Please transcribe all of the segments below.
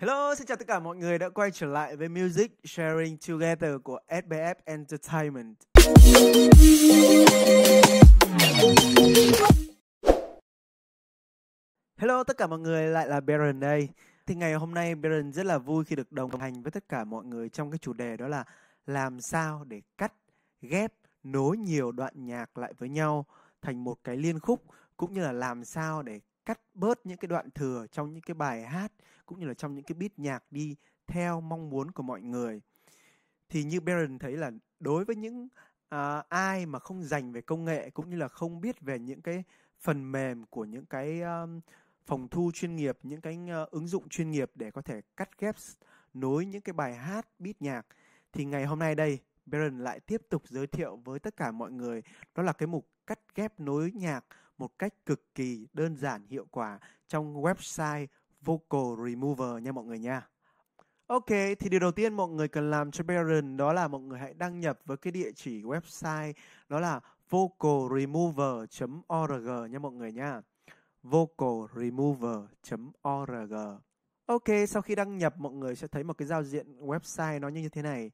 Hello, xin chào tất cả mọi người đã quay trở lại với Music Sharing Together của SBF Entertainment. Hello tất cả mọi người, lại là Baron đây. Thì ngày hôm nay Baron rất là vui khi được đồng hành với tất cả mọi người trong cái chủ đề đó là làm sao để cắt, ghép, nối nhiều đoạn nhạc lại với nhau thành một cái liên khúc cũng như là làm sao để cắt bớt những cái đoạn thừa trong những cái bài hát cũng như là trong những cái beat nhạc đi theo mong muốn của mọi người thì như Baron thấy là đối với những à, ai mà không dành về công nghệ cũng như là không biết về những cái phần mềm của những cái um, phòng thu chuyên nghiệp những cái uh, ứng dụng chuyên nghiệp để có thể cắt ghép nối những cái bài hát beat nhạc thì ngày hôm nay đây Baron lại tiếp tục giới thiệu với tất cả mọi người đó là cái mục cắt ghép nối nhạc một cách cực kỳ đơn giản hiệu quả trong website Vocal Remover nha mọi người nha. Ok, thì điều đầu tiên mọi người cần làm cho Baron đó là mọi người hãy đăng nhập với cái địa chỉ website đó là vocalremover.org nha mọi người nha. vocalremover.org. Ok, sau khi đăng nhập mọi người sẽ thấy một cái giao diện website nó như thế này.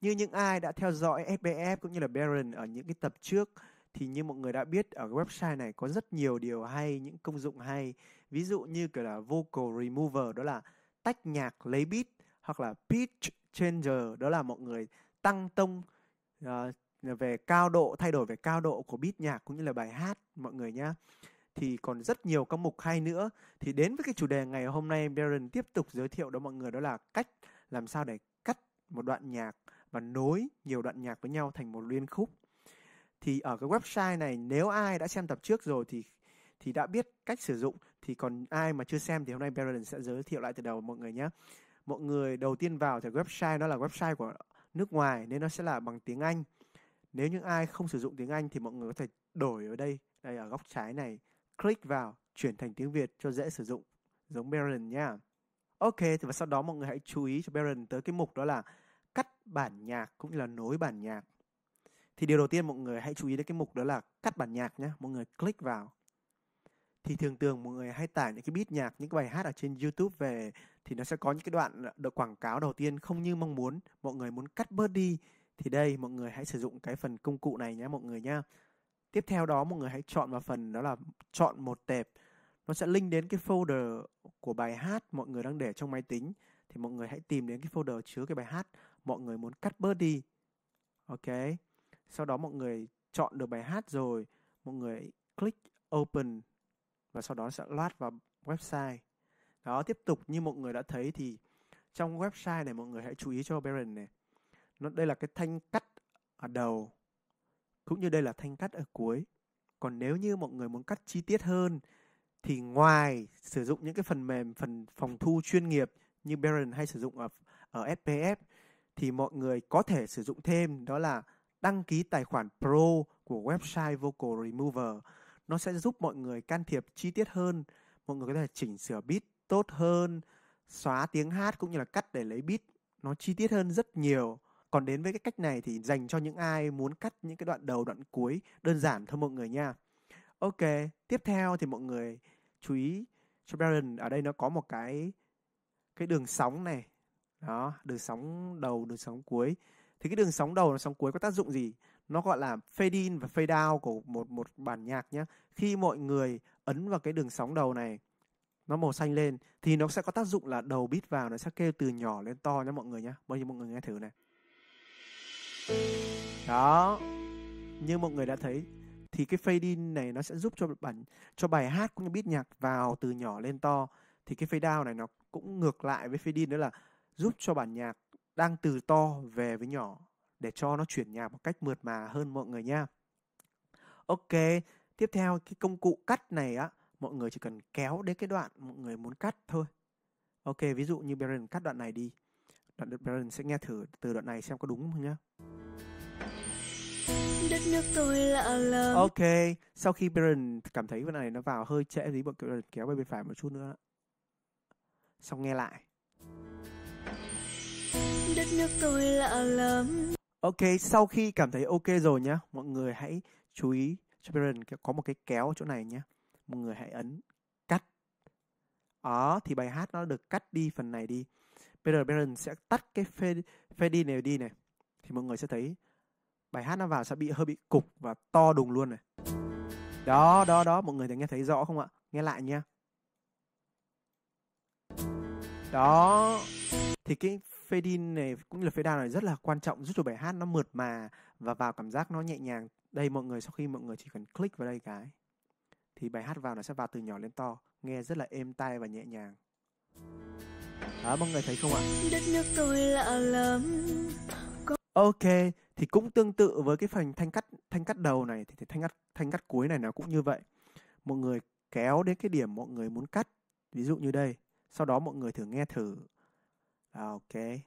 Như những ai đã theo dõi FBF cũng như là Baron ở những cái tập trước thì như mọi người đã biết ở cái website này có rất nhiều điều hay những công dụng hay ví dụ như kiểu là vocal remover đó là tách nhạc lấy beat hoặc là pitch changer đó là mọi người tăng tông uh, về cao độ thay đổi về cao độ của beat nhạc cũng như là bài hát mọi người nhá thì còn rất nhiều các mục hay nữa thì đến với cái chủ đề ngày hôm nay Baron tiếp tục giới thiệu đó mọi người đó là cách làm sao để cắt một đoạn nhạc và nối nhiều đoạn nhạc với nhau thành một liên khúc thì ở cái website này nếu ai đã xem tập trước rồi thì thì đã biết cách sử dụng thì còn ai mà chưa xem thì hôm nay Baron sẽ giới thiệu lại từ đầu mọi người nhé. Mọi người đầu tiên vào thì website nó là website của nước ngoài nên nó sẽ là bằng tiếng Anh. Nếu những ai không sử dụng tiếng Anh thì mọi người có thể đổi ở đây, đây ở góc trái này, click vào chuyển thành tiếng Việt cho dễ sử dụng giống Baron nha. Ok, thì và sau đó mọi người hãy chú ý cho Baron tới cái mục đó là cắt bản nhạc cũng như là nối bản nhạc thì điều đầu tiên mọi người hãy chú ý đến cái mục đó là cắt bản nhạc nhé mọi người click vào thì thường thường mọi người hay tải những cái beat nhạc những cái bài hát ở trên YouTube về thì nó sẽ có những cái đoạn được quảng cáo đầu tiên không như mong muốn mọi người muốn cắt bớt đi thì đây mọi người hãy sử dụng cái phần công cụ này nhé mọi người nhá tiếp theo đó mọi người hãy chọn vào phần đó là chọn một tệp nó sẽ link đến cái folder của bài hát mọi người đang để trong máy tính thì mọi người hãy tìm đến cái folder chứa cái bài hát mọi người muốn cắt bớt đi ok sau đó mọi người chọn được bài hát rồi mọi người click open và sau đó sẽ load vào website đó tiếp tục như mọi người đã thấy thì trong website này mọi người hãy chú ý cho parent này nó đây là cái thanh cắt ở đầu cũng như đây là thanh cắt ở cuối còn nếu như mọi người muốn cắt chi tiết hơn thì ngoài sử dụng những cái phần mềm phần phòng thu chuyên nghiệp như Baron hay sử dụng ở ở spf thì mọi người có thể sử dụng thêm đó là đăng ký tài khoản Pro của website Vocal Remover. Nó sẽ giúp mọi người can thiệp chi tiết hơn, mọi người có thể chỉnh sửa beat tốt hơn, xóa tiếng hát cũng như là cắt để lấy beat nó chi tiết hơn rất nhiều. Còn đến với cái cách này thì dành cho những ai muốn cắt những cái đoạn đầu đoạn cuối đơn giản thôi mọi người nha. Ok, tiếp theo thì mọi người chú ý cho Baron ở đây nó có một cái cái đường sóng này. Đó, đường sóng đầu, đường sóng cuối thì cái đường sóng đầu và sóng cuối có tác dụng gì nó gọi là fade in và fade out của một một bản nhạc nhé khi mọi người ấn vào cái đường sóng đầu này nó màu xanh lên thì nó sẽ có tác dụng là đầu beat vào nó sẽ kêu từ nhỏ lên to nhé mọi người nhé bây giờ mọi người nghe thử này đó như mọi người đã thấy thì cái fade in này nó sẽ giúp cho bản cho bài hát cũng như beat nhạc vào từ nhỏ lên to thì cái fade out này nó cũng ngược lại với fade in đó là giúp cho bản nhạc đang từ to về với nhỏ để cho nó chuyển nhạc một cách mượt mà hơn mọi người nha. Ok, tiếp theo cái công cụ cắt này á, mọi người chỉ cần kéo đến cái đoạn mọi người muốn cắt thôi. Ok, ví dụ như Baron cắt đoạn này đi. Đoạn Baron sẽ nghe thử từ đoạn này xem có đúng không nhá. Đất nước tôi lạ lắm. Ok, sau khi Baron cảm thấy đoạn này nó vào hơi trễ tí, bọn Baron kéo về bên phải một chút nữa. Xong nghe lại đất nước tôi lạ lắm Ok, sau khi cảm thấy ok rồi nhá, mọi người hãy chú ý cho Baron có một cái kéo chỗ này nhá. Mọi người hãy ấn cắt. Đó, thì bài hát nó được cắt đi phần này đi. Bây giờ Baron sẽ tắt cái fade, fade đi này đi này. Thì mọi người sẽ thấy bài hát nó vào sẽ bị hơi bị cục và to đùng luôn này. Đó, đó, đó, mọi người đã nghe thấy rõ không ạ? Nghe lại nha. Đó. Thì cái fade này cũng là fade down này rất là quan trọng giúp cho bài hát nó mượt mà và vào cảm giác nó nhẹ nhàng đây mọi người sau khi mọi người chỉ cần click vào đây cái thì bài hát vào nó sẽ vào từ nhỏ lên to nghe rất là êm tai và nhẹ nhàng À mọi người thấy không ạ đất nước tôi lạ lắm ok thì cũng tương tự với cái phần thanh cắt thanh cắt đầu này thì thanh cắt thanh cắt cuối này nó cũng như vậy mọi người kéo đến cái điểm mọi người muốn cắt ví dụ như đây sau đó mọi người thử nghe thử ok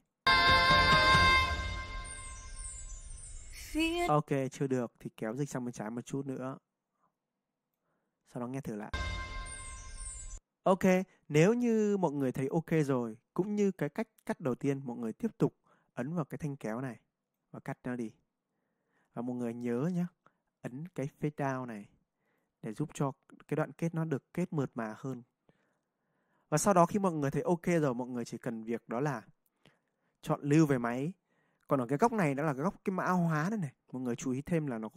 ok chưa được thì kéo dịch sang bên trái một chút nữa sau đó nghe thử lại ok nếu như mọi người thấy ok rồi cũng như cái cách cắt đầu tiên mọi người tiếp tục ấn vào cái thanh kéo này và cắt nó đi và mọi người nhớ nhé ấn cái fade down này để giúp cho cái đoạn kết nó được kết mượt mà hơn và sau đó khi mọi người thấy ok rồi mọi người chỉ cần việc đó là chọn lưu về máy còn ở cái góc này đó là cái góc cái mã hóa đây này mọi người chú ý thêm là nó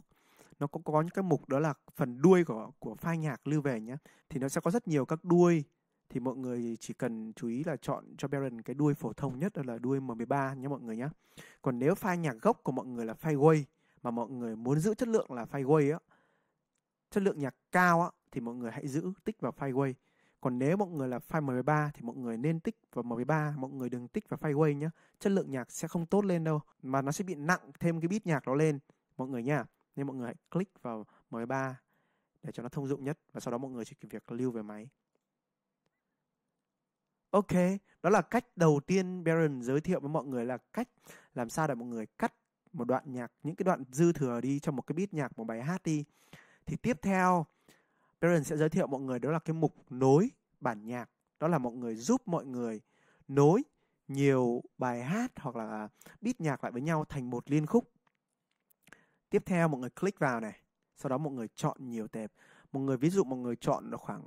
nó có có những cái mục đó là phần đuôi của của file nhạc lưu về nhé thì nó sẽ có rất nhiều các đuôi thì mọi người chỉ cần chú ý là chọn cho Baron cái đuôi phổ thông nhất là đuôi M13 nhé mọi người nhé. Còn nếu file nhạc gốc của mọi người là file WAV mà mọi người muốn giữ chất lượng là file WAV á, chất lượng nhạc cao á thì mọi người hãy giữ tích vào file WAV còn nếu mọi người là file MP3 thì mọi người nên tích vào MP3, mọi người đừng tích vào Fireway nhé. Chất lượng nhạc sẽ không tốt lên đâu, mà nó sẽ bị nặng thêm cái beat nhạc đó lên mọi người nha. Nên mọi người hãy click vào MP3 để cho nó thông dụng nhất và sau đó mọi người chỉ cần việc lưu về máy. Ok, đó là cách đầu tiên Baron giới thiệu với mọi người là cách làm sao để mọi người cắt một đoạn nhạc, những cái đoạn dư thừa đi trong một cái beat nhạc, một bài hát đi. Thì tiếp theo Baron sẽ giới thiệu mọi người đó là cái mục nối bản nhạc. Đó là mọi người giúp mọi người nối nhiều bài hát hoặc là beat nhạc lại với nhau thành một liên khúc. Tiếp theo mọi người click vào này, sau đó mọi người chọn nhiều tệp. Mọi người ví dụ mọi người chọn khoảng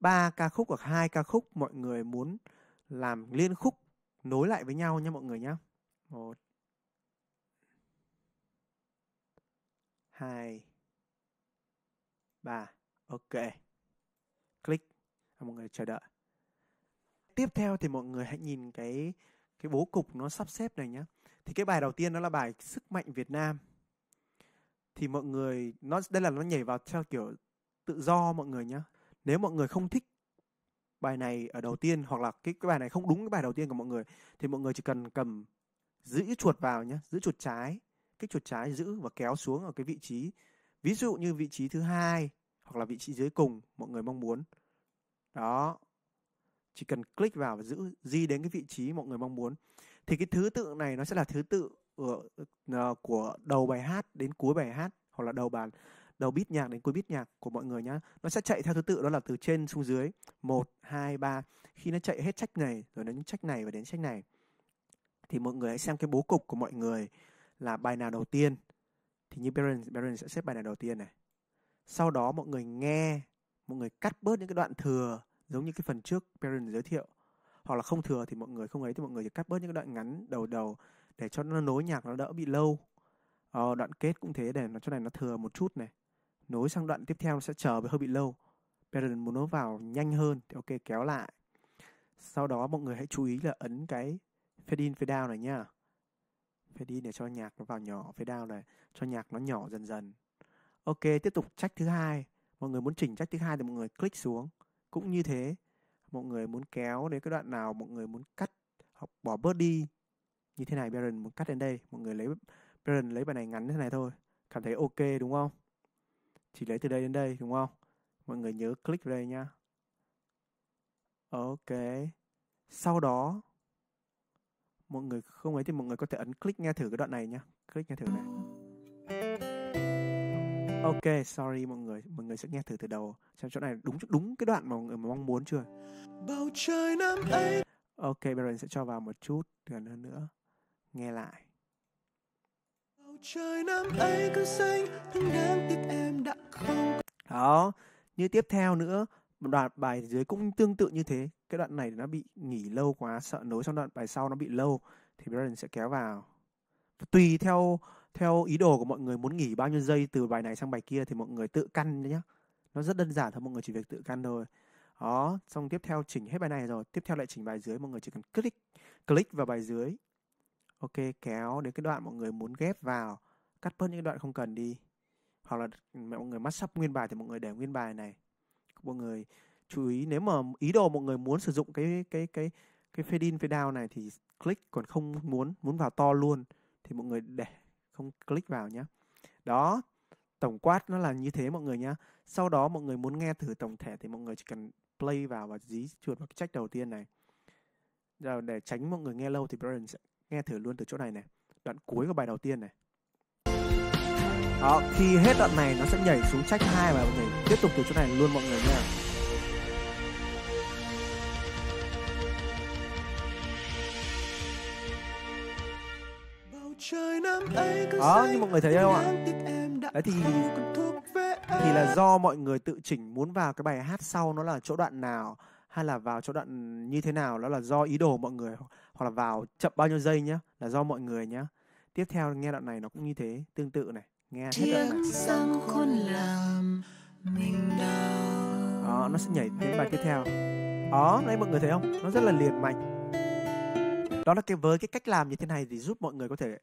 3 ca khúc hoặc hai ca khúc mọi người muốn làm liên khúc nối lại với nhau nha mọi người nhé. Một, hai, ba ok click và mọi người chờ đợi tiếp theo thì mọi người hãy nhìn cái cái bố cục nó sắp xếp này nhé thì cái bài đầu tiên đó là bài sức mạnh Việt Nam thì mọi người nó đây là nó nhảy vào theo kiểu tự do mọi người nhé nếu mọi người không thích bài này ở đầu tiên hoặc là cái cái bài này không đúng cái bài đầu tiên của mọi người thì mọi người chỉ cần cầm giữ chuột vào nhé giữ chuột trái kích chuột trái giữ và kéo xuống ở cái vị trí ví dụ như vị trí thứ hai hoặc là vị trí dưới cùng mọi người mong muốn đó chỉ cần click vào và giữ di đến cái vị trí mọi người mong muốn thì cái thứ tự này nó sẽ là thứ tự của ờ, đầu bài hát đến cuối bài hát hoặc là đầu bàn đầu beat nhạc đến cuối beat nhạc của mọi người nhá nó sẽ chạy theo thứ tự đó là từ trên xuống dưới một hai ba khi nó chạy hết trách này rồi đến trách này và đến trách này thì mọi người hãy xem cái bố cục của mọi người là bài nào đầu tiên thì như Baron Baron sẽ xếp bài nào đầu tiên này sau đó mọi người nghe mọi người cắt bớt những cái đoạn thừa giống như cái phần trước parent giới thiệu hoặc là không thừa thì mọi người không ấy thì mọi người chỉ cắt bớt những cái đoạn ngắn đầu đầu để cho nó nối nhạc nó đỡ bị lâu ờ, đoạn kết cũng thế để nó chỗ này nó thừa một chút này nối sang đoạn tiếp theo nó sẽ chờ hơi bị lâu parent muốn nó vào nhanh hơn thì ok kéo lại sau đó mọi người hãy chú ý là ấn cái fade in fade out này nhá fade in để cho nhạc nó vào nhỏ fade out này cho nhạc nó nhỏ dần dần Ok, tiếp tục trách thứ hai. Mọi người muốn chỉnh trách thứ hai thì mọi người click xuống. Cũng như thế, mọi người muốn kéo đến cái đoạn nào mọi người muốn cắt hoặc bỏ bớt đi. Như thế này Baron muốn cắt đến đây, mọi người lấy Baron lấy bài này ngắn như thế này thôi. Cảm thấy ok đúng không? Chỉ lấy từ đây đến đây đúng không? Mọi người nhớ click vào đây nha. Ok. Sau đó mọi người không ấy thì mọi người có thể ấn click nghe thử cái đoạn này nhá. Click nghe thử này. Ok, sorry mọi người, mọi người sẽ nghe thử từ đầu. Xem chỗ này đúng đúng cái đoạn mà mọi người mong muốn chưa? Bầu trời năm ấy. Ok, Baron sẽ cho vào một chút gần hơn nữa. Nghe lại. Bầu trời năm ấy cứ xanh, nhưng đáng tiếc em đã không. Đó, như tiếp theo nữa, đoạn bài dưới cũng tương tự như thế. Cái đoạn này nó bị nghỉ lâu quá, sợ nối sang đoạn bài sau nó bị lâu thì Baron sẽ kéo vào. Tùy theo theo ý đồ của mọi người muốn nghỉ bao nhiêu giây từ bài này sang bài kia thì mọi người tự căn nhé nó rất đơn giản thôi mọi người chỉ việc tự căn thôi đó xong tiếp theo chỉnh hết bài này rồi tiếp theo lại chỉnh bài dưới mọi người chỉ cần click click vào bài dưới ok kéo đến cái đoạn mọi người muốn ghép vào cắt bớt những đoạn không cần đi hoặc là mọi người mắt sắp nguyên bài thì mọi người để nguyên bài này mọi người chú ý nếu mà ý đồ mọi người muốn sử dụng cái cái cái cái fade in fade out này thì click còn không muốn muốn vào to luôn thì mọi người để không click vào nhé đó tổng quát nó là như thế mọi người nhé sau đó mọi người muốn nghe thử tổng thể thì mọi người chỉ cần play vào và dí chuột vào cái check đầu tiên này rồi để tránh mọi người nghe lâu thì Brian sẽ nghe thử luôn từ chỗ này này đoạn cuối của bài đầu tiên này đó, khi hết đoạn này nó sẽ nhảy xuống trách hai và mọi người tiếp tục từ chỗ này luôn mọi người nha đó ờ, như mọi người thấy không ạ đấy thì thì là do mọi người tự chỉnh muốn vào cái bài hát sau nó là chỗ đoạn nào hay là vào chỗ đoạn như thế nào đó là do ý đồ mọi người hoặc là vào chậm bao nhiêu giây nhá là do mọi người nhá tiếp theo nghe đoạn này nó cũng như thế tương tự này nghe hết đoạn này đó ờ, nó sẽ nhảy đến bài tiếp theo đó ờ, đây mọi người thấy không nó rất là liền mạch đó là cái với cái cách làm như thế này thì giúp mọi người có thể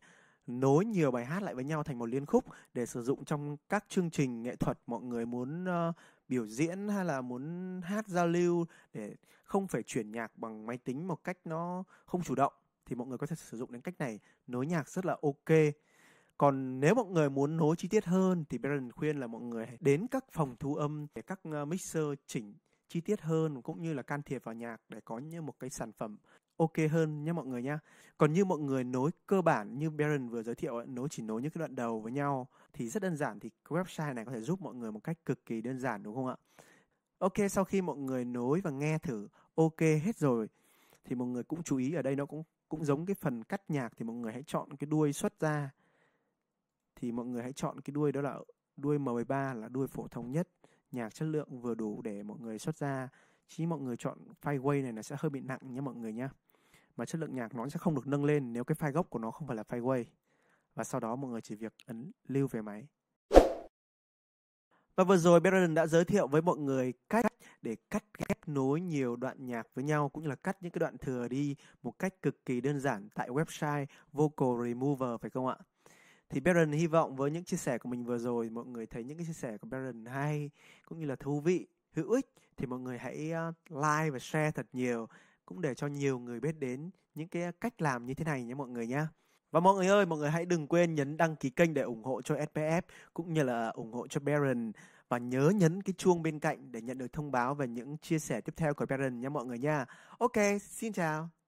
nối nhiều bài hát lại với nhau thành một liên khúc để sử dụng trong các chương trình nghệ thuật mọi người muốn uh, biểu diễn hay là muốn hát giao lưu để không phải chuyển nhạc bằng máy tính một cách nó không chủ động thì mọi người có thể sử dụng đến cách này nối nhạc rất là ok còn nếu mọi người muốn nối chi tiết hơn thì Baron khuyên là mọi người đến các phòng thu âm để các ờ, mixer chỉnh chi tiết hơn cũng như là can thiệp vào nhạc để có như một cái sản phẩm ok hơn nhé mọi người nhá. Còn như mọi người nối cơ bản như Baron vừa giới thiệu nối chỉ nối những cái đoạn đầu với nhau thì rất đơn giản thì website này có thể giúp mọi người một cách cực kỳ đơn giản đúng không ạ? Ok sau khi mọi người nối và nghe thử ok hết rồi thì mọi người cũng chú ý ở đây nó cũng cũng giống cái phần cắt nhạc thì mọi người hãy chọn cái đuôi xuất ra thì mọi người hãy chọn cái đuôi đó là đuôi M13 là đuôi phổ thông nhất nhạc chất lượng vừa đủ để mọi người xuất ra chứ mọi người chọn file Fireway này là sẽ hơi bị nặng nha mọi người nhé mà chất lượng nhạc nó sẽ không được nâng lên nếu cái file gốc của nó không phải là file WAV và sau đó mọi người chỉ việc ấn lưu về máy. Và vừa rồi Brandon đã giới thiệu với mọi người cách để cắt ghép nối nhiều đoạn nhạc với nhau cũng như là cắt những cái đoạn thừa đi một cách cực kỳ đơn giản tại website Vocal Remover phải không ạ? Thì Baron hy vọng với những chia sẻ của mình vừa rồi mọi người thấy những cái chia sẻ của Baron hay cũng như là thú vị, hữu ích thì mọi người hãy ờ, like và share thật nhiều cũng để cho nhiều người biết đến những cái cách làm như thế này nhé mọi người nhé. Và mọi người ơi, mọi người hãy đừng quên nhấn đăng ký kênh để ủng hộ cho SPF cũng như là ủng hộ cho Baron và nhớ nhấn cái chuông bên cạnh để nhận được thông báo về những chia sẻ tiếp theo của Baron nha mọi người nha. Ok, xin chào.